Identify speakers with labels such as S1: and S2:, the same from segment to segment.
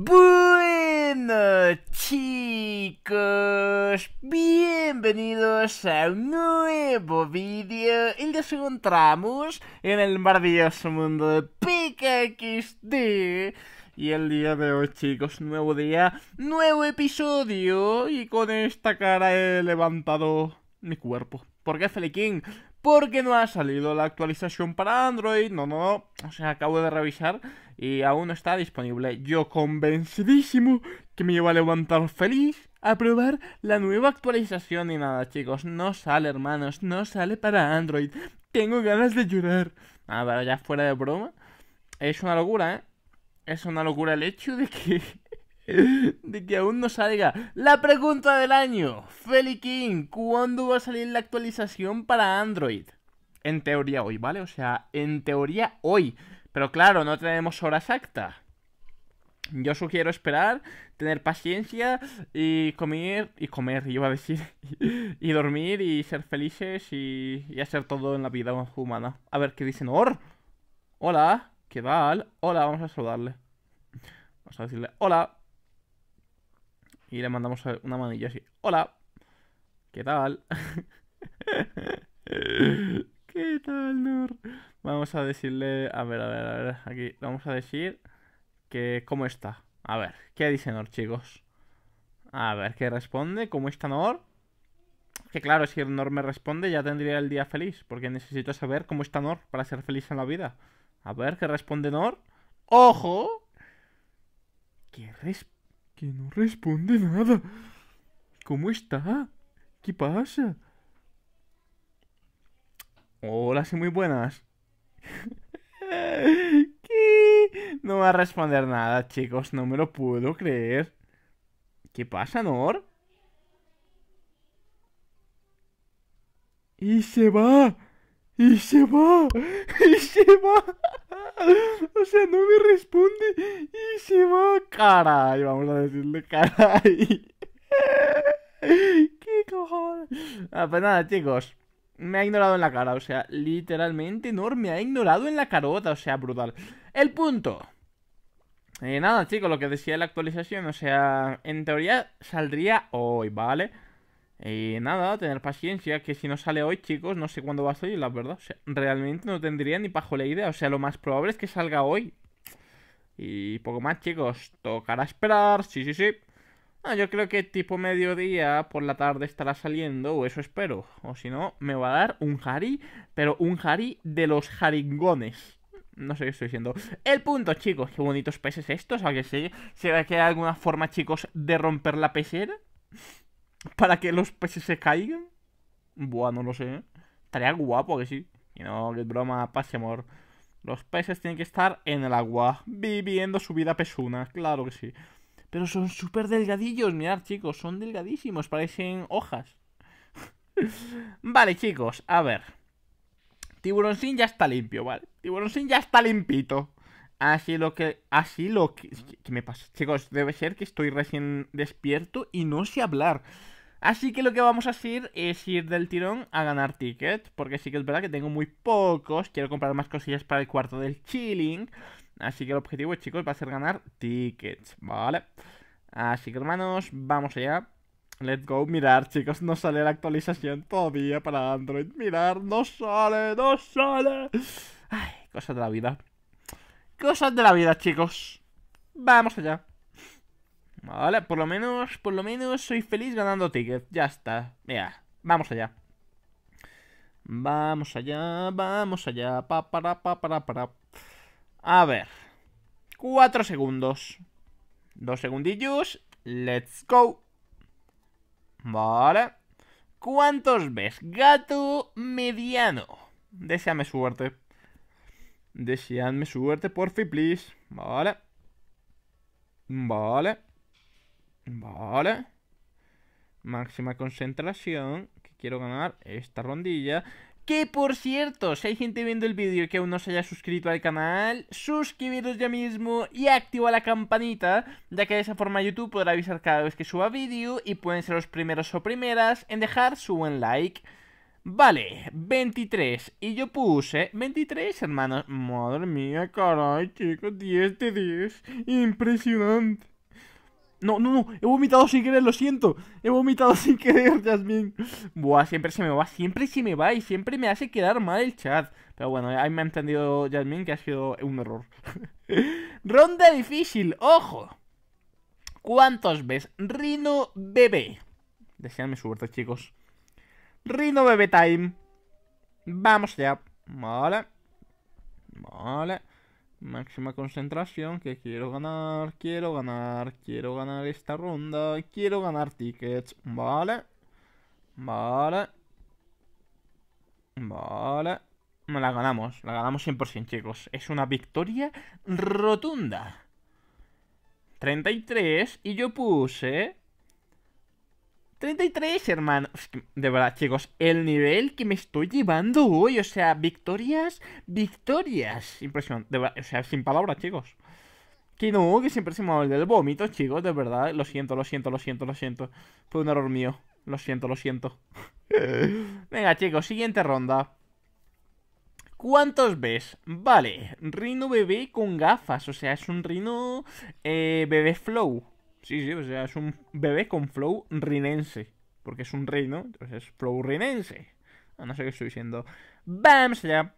S1: Bueno chicos, bienvenidos a un nuevo vídeo y nos encontramos en el maravilloso mundo de PKXD y el día de hoy chicos, nuevo día, nuevo episodio y con esta cara he levantado mi cuerpo. ¿Por qué Feliquín? porque no ha salido la actualización para Android, no, no, no, o sea, acabo de revisar y aún no está disponible. Yo convencidísimo que me iba a levantar feliz a probar la nueva actualización y nada, chicos, no sale, hermanos, no sale para Android. Tengo ganas de llorar. Ah, pero ya fuera de broma, es una locura, ¿eh? Es una locura el hecho de que de que aún no salga la pregunta del año. Feli ¿cuándo va a salir la actualización para Android? En teoría hoy, ¿vale? O sea, en teoría hoy. Pero claro, no tenemos hora exacta. Yo sugiero esperar, tener paciencia y comer, y comer, iba a decir, y dormir y ser felices y, y hacer todo en la vida humana. A ver qué dicen. ¡Or! Hola, ¿qué tal? Hola, vamos a saludarle. Vamos a decirle, hola y le mandamos una manilla así. Hola, ¿qué tal? ¿Qué tal, Nor? Vamos a decirle, a ver, a ver, a ver, aquí vamos a decir que cómo está. A ver, ¿qué dice Nor, chicos? A ver, ¿qué responde? ¿Cómo está Nor? Que claro, si Nor me responde ya tendría el día feliz, porque necesito saber cómo está Nor para ser feliz en la vida. A ver, ¿qué responde Nor? ¡Ojo! ¿Qué responde? que no responde nada. ¿Cómo está? ¿Qué pasa? Hola, soy muy buenas. ¿Qué? No va a responder nada, chicos, no me lo puedo creer. ¿Qué pasa, Nor? Y se va. Y se va. Y se va. O sea, no me responde y se va. Caray, vamos a decirle caray. ¿Qué cojones? Ah, pues nada, chicos. Me ha ignorado en la cara, o sea, literalmente no, me ha ignorado en la carota, o sea, brutal. El punto. Eh, nada, chicos, lo que decía la actualización, o sea, en teoría saldría hoy, ¿vale? Y eh, nada, tener paciencia, que si no sale hoy, chicos, no sé cuándo va a salir, la verdad. O sea, realmente no tendría ni pajo la idea. O sea, lo más probable es que salga hoy. Y poco más, chicos. Tocará esperar, sí, sí, sí. Ah, yo creo que tipo mediodía por la tarde estará saliendo, o eso espero. O si no, me va a dar un jari, pero un jari de los jaringones. No sé qué estoy diciendo. El punto, chicos. Qué bonitos peces estos, sea que sí? ¿Será que hay alguna forma, chicos, de romper la pecera? para que los peces se caigan? Buah, no lo sé. ¿eh? Estaría guapo que sí. Y no, que broma, pase amor. Los peces tienen que estar en el agua, viviendo su vida pesuna, claro que sí. Pero son súper delgadillos, mirad chicos, son delgadísimos, parecen hojas. vale chicos, a ver. Tiburón sin ya está limpio, ¿vale? Tiburón sin ya está limpito. Así lo que. Así lo que, ¿Qué me pasa. Chicos, debe ser que estoy recién despierto y no sé hablar. Así que lo que vamos a hacer es ir del tirón a ganar tickets Porque sí que es verdad que tengo muy pocos. Quiero comprar más cosillas para el cuarto del chilling. Así que el objetivo, chicos, va a ser ganar tickets. Vale. Así que, hermanos, vamos allá. Let's go, mirar, chicos, no sale la actualización todavía para Android. Mirar, no sale, no sale. Ay, cosa de la vida. Cosas de la vida, chicos. Vamos allá. Vale, por lo menos, por lo menos soy feliz ganando tickets. Ya está. Mira, vamos allá. Vamos allá, vamos allá. Pa, para, pa, para, para. A ver. Cuatro segundos. Dos segundillos. Let's go. Vale. ¿Cuántos ves? Gato mediano. Deseame suerte. Deseadme suerte, porfi, please. Vale. Vale. Vale. Máxima concentración. Que quiero ganar esta rondilla. Que por cierto, si hay gente viendo el vídeo que aún no se haya suscrito al canal, suscribiros ya mismo y activa la campanita, ya que de esa forma YouTube podrá avisar cada vez que suba vídeo y pueden ser los primeros o primeras en dejar su buen like. Vale, 23. Y yo puse 23, hermanos. Madre mía, caray, chicos. 10 de 10. Impresionante. No, no, no. He vomitado sin querer, lo siento. He vomitado sin querer, Jasmine. Buah, siempre se me va. Siempre se me va y siempre me hace quedar mal el chat. Pero bueno, ahí me ha entendido Jasmine que ha sido un error. Ronda difícil, ojo. ¿Cuántos ves? Rino bebé. Deseanme suerte, chicos. Rino Bebe Time. Vamos ya. Vale. Vale. Máxima concentración, que quiero ganar, quiero ganar, quiero ganar esta ronda, quiero ganar tickets, vale, vale, vale, la ganamos, la ganamos 100% chicos, es una victoria rotunda. 33 y yo puse 33, hermano. De verdad, chicos, el nivel que me estoy llevando hoy. O sea, victorias, victorias. Impresión, De o sea, sin palabras, chicos. Que no, que siempre se me va el del vómito, chicos. De verdad, lo siento, lo siento, lo siento, lo siento. Fue un error mío. Lo siento, lo siento. Venga, chicos, siguiente ronda. ¿Cuántos ves? Vale, Rino bebé con gafas. O sea, es un Rino eh, bebé flow. Sí, sí, o sea, es un bebé con flow rinense. Porque es un reino, entonces es flow rinense. no sé qué estoy diciendo. ¡Vamos ya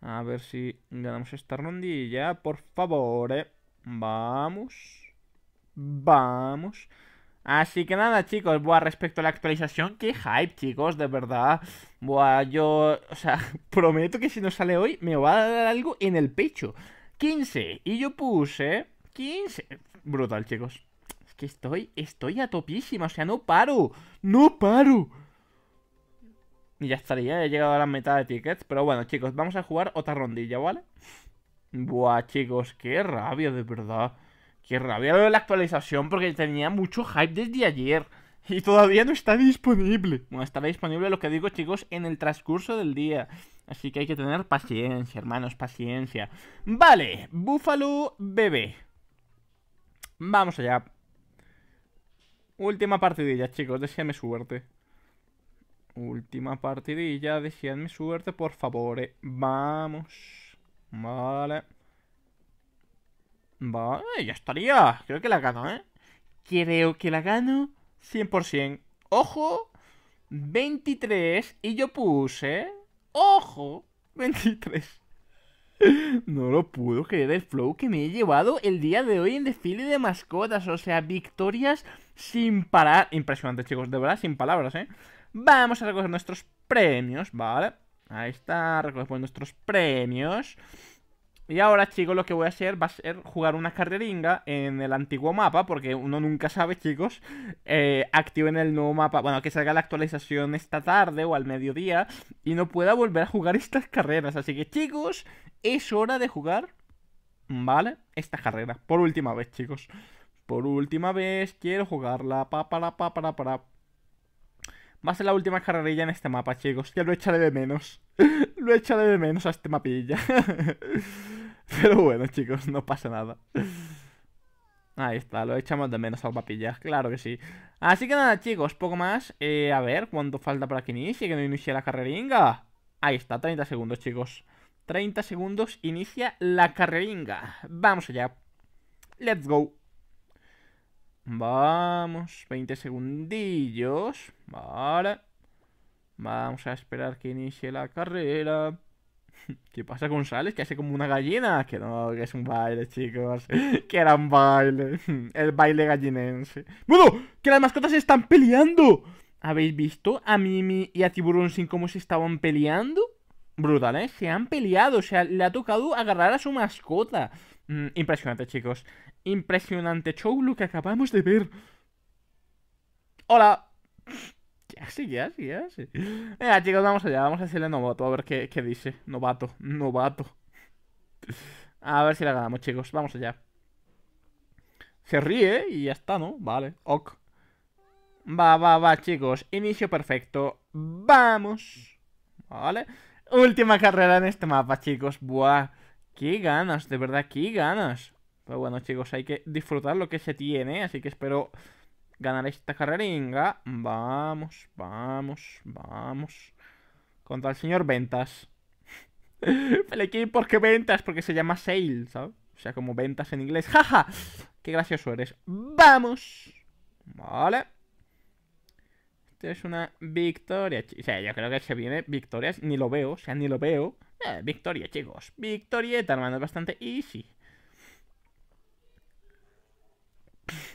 S1: A ver si ganamos esta rondilla, por favor. ¿eh? Vamos. Vamos. Así que nada, chicos, buah, respecto a la actualización, qué hype, chicos, de verdad. Buah, yo, o sea, prometo que si no sale hoy, me va a dar algo en el pecho. 15, y yo puse 15, Brutal, chicos. Es que estoy, estoy a topísima, o sea, no paro. ¡No paro! Y ya estaría, he llegado a la mitad de tickets. Pero bueno, chicos, vamos a jugar otra rondilla, ¿vale? Buah, chicos, qué rabia, de verdad. Qué rabia de la actualización, porque tenía mucho hype desde ayer. Y todavía no está disponible. Bueno, estará disponible lo que digo, chicos, en el transcurso del día. Así que hay que tener paciencia, hermanos, paciencia. Vale, Búfalo Bebé. Vamos allá. Última partidilla, chicos. Deseadme suerte. Última partidilla. Deseadme suerte, por favor. Vamos. Vale. Vale, ya estaría. Creo que la gano, ¿eh? Creo que la gano 100%. ¡Ojo! 23 y yo puse... ¡Ojo! 23. No lo puedo creer el flow que me he llevado el día de hoy en desfile de mascotas. O sea, victorias sin parar. Impresionante, chicos, de verdad, sin palabras, ¿eh? Vamos a recoger nuestros premios, ¿vale? Ahí está, recogemos nuestros premios. Y ahora, chicos, lo que voy a hacer va a ser jugar una carreringa en el antiguo mapa, porque uno nunca sabe, chicos. Eh, activen el nuevo mapa, bueno, que salga la actualización esta tarde o al mediodía, y no pueda volver a jugar estas carreras. Así que, chicos, es hora de jugar, ¿vale? Esta carrera, por última vez, chicos. Por última vez, quiero jugarla, pa, para, pa, para, para. Va a ser la última carrerilla en este mapa, chicos, ya lo echaré de menos. lo echaré de menos a este mapilla. Pero bueno, chicos, no pasa nada. Ahí está, lo echamos de menos al papilla, claro que sí. Así que nada, chicos, poco más. Eh, a ver, ¿cuánto falta para que inicie? Que no inicie la carreringa. Ahí está, 30 segundos, chicos. 30 segundos, inicia la carreringa. Vamos allá. Let's go. Vamos, 20 segundillos. Vale. Vamos a esperar que inicie la carrera. ¿Qué pasa con Sales? Que hace como una gallina. Que no, que es un baile, chicos. Que era un baile. El baile gallinense. ¡Mudo! que las mascotas se están peleando. ¿Habéis visto a Mimi y a Tiburón sin cómo se estaban peleando? Brutal, ¿eh? Se han peleado. O sea, le ha tocado agarrar a su mascota. Mm, impresionante, chicos. Impresionante show lo que acabamos de ver. Hola así, así, así. Venga, chicos, vamos allá. Vamos a decirle novato, a ver qué, qué dice. Novato, novato. A ver si la ganamos, chicos. Vamos allá. Se ríe y ya está, ¿no? Vale, ok. Va, va, va, chicos. Inicio perfecto. Vamos. Vale. Última carrera en este mapa, chicos. Buah. Qué ganas, de verdad, qué ganas. Pero bueno, chicos, hay que disfrutar lo que se tiene. Así que espero ganar esta carreringa. Vamos, vamos, vamos. Contra el señor Ventas. Feliquín, ¿por qué Ventas? Porque se llama Sale, ¿sabes? O sea, como ventas en inglés. ¡Jaja! ¡Qué gracioso eres! ¡Vamos! Vale. Esto es una victoria. O sea, yo creo que se viene victorias. Ni lo veo, o sea, ni lo veo. Eh, victoria, chicos. Victorieta, hermano. Es bastante easy.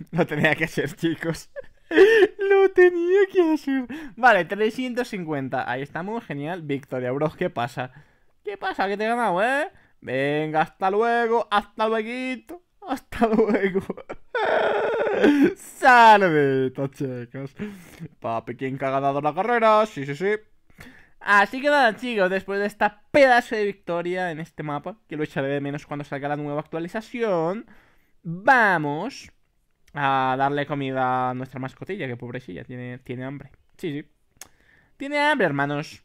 S1: Lo tenía que hacer, chicos. Lo tenía que hacer. Vale, 350. Ahí estamos, genial. Victoria, bro, ¿qué pasa? ¿Qué pasa? ¿Qué te he ganado, eh? Venga, hasta luego. Hasta luego. Hasta luego. Salve, chicos. Papi, ¿quién que ha la carrera? Sí, sí, sí. Así que nada, chicos, después de esta pedazo de victoria en este mapa, que lo echaré de menos cuando salga la nueva actualización, vamos a darle comida a nuestra mascotilla, que pobrecilla, tiene, tiene hambre. Sí, sí. Tiene hambre, hermanos.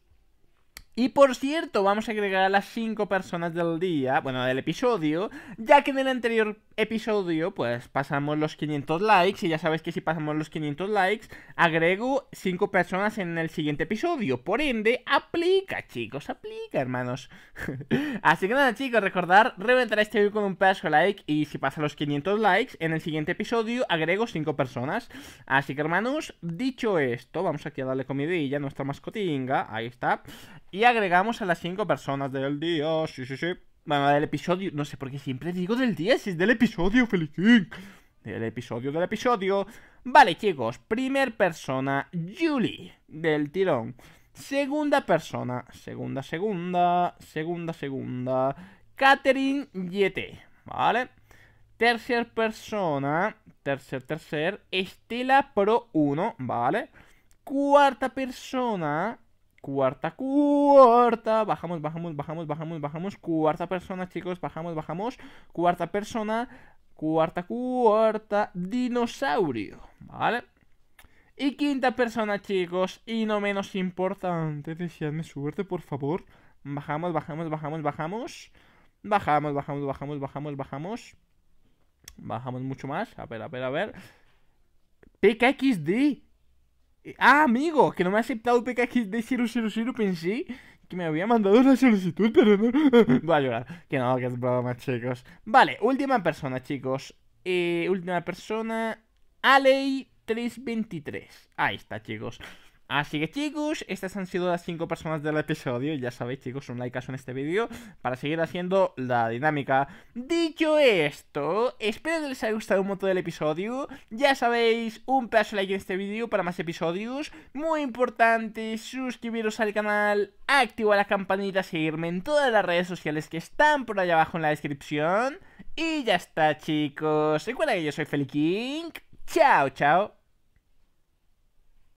S1: Y por cierto, vamos a agregar a las 5 personas del día, bueno, del episodio, ya que en el anterior episodio, pues pasamos los 500 likes, y ya sabéis que si pasamos los 500 likes, agrego 5 personas en el siguiente episodio. Por ende, aplica, chicos, aplica, hermanos. Así que nada, chicos, recordar, reventar este video con un pedazo like, y si pasa los 500 likes, en el siguiente episodio agrego 5 personas. Así que, hermanos, dicho esto, vamos aquí a darle comidilla a nuestra mascotinga, ahí está. Y agregamos a las cinco personas del día. Sí, sí, sí. Bueno, del episodio. No sé por qué siempre digo del día. Si es del episodio, Felicín. Del episodio, del episodio. Vale, chicos. Primer persona, Julie. Del tirón. Segunda persona. Segunda, segunda. Segunda, segunda. Catherine Yete. Vale. Tercer persona. Tercer, tercer. Estela Pro 1. Vale. Cuarta persona. Cuarta, cuarta. Bajamos, bajamos, bajamos, bajamos, bajamos. Cuarta persona, chicos. Bajamos, bajamos. Cuarta persona. Cuarta, cuarta. Dinosaurio. ¿Vale? Y quinta persona, chicos. Y no menos importante. Deseadme suerte, por favor. Bajamos, bajamos, bajamos, bajamos. Bajamos, bajamos, bajamos, bajamos, bajamos. Bajamos mucho más. A ver, a ver, a ver. PKXD. Ah, amigo, que no me ha aceptado de 000 Pensé que me había mandado una solicitud, pero no. Voy a llorar. Que no, que es broma, chicos. Vale, última persona, chicos. Eh, última persona. Aley323. Ahí está, chicos. Así que chicos, estas han sido las 5 personas del episodio. Ya sabéis chicos, un like en este vídeo para seguir haciendo la dinámica. Dicho esto, espero que les haya gustado un montón el episodio. Ya sabéis, un pedazo de like en este vídeo para más episodios. Muy importante, suscribiros al canal, activar la campanita, seguirme en todas las redes sociales que están por allá abajo en la descripción. Y ya está chicos, recuerda que yo soy Feliking. Chao, chao.